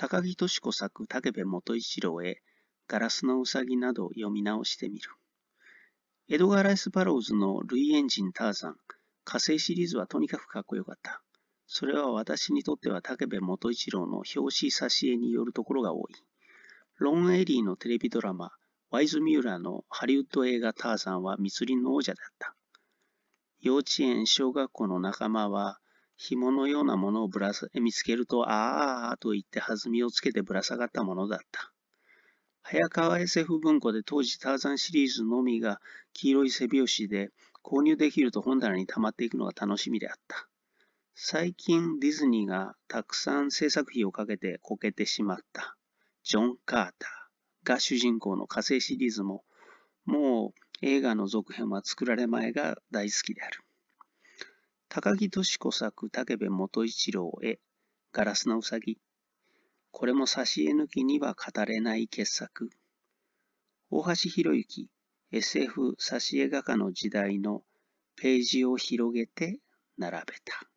高木敏子作武部元一郎へガラスのうさぎなど読み直してみる。エドガー・ライス・バローズの類エンジン・ターザン、火星シリーズはとにかくかっこよかった。それは私にとっては武部元一郎の表紙挿絵によるところが多い。ロン・エリーのテレビドラマ、ワイズ・ミューラーのハリウッド映画ターザンは密林の王者だった。幼稚園、小学校の仲間は紐のようなものをぶら下見つけると、ああ、あと言って弾みをつけてぶら下がったものだった。早川 SF 文庫で当時ターザンシリーズのみが黄色い背拍子で購入できると本棚に溜まっていくのが楽しみであった。最近ディズニーがたくさん制作費をかけてこけてしまった。ジョン・カーターが主人公の火星シリーズももう映画の続編は作られ前が大好きである。高木敏子作武部元一郎へガラスのうさぎ。これも挿絵抜きには語れない傑作。大橋博之、SF 挿絵画家の時代のページを広げて並べた。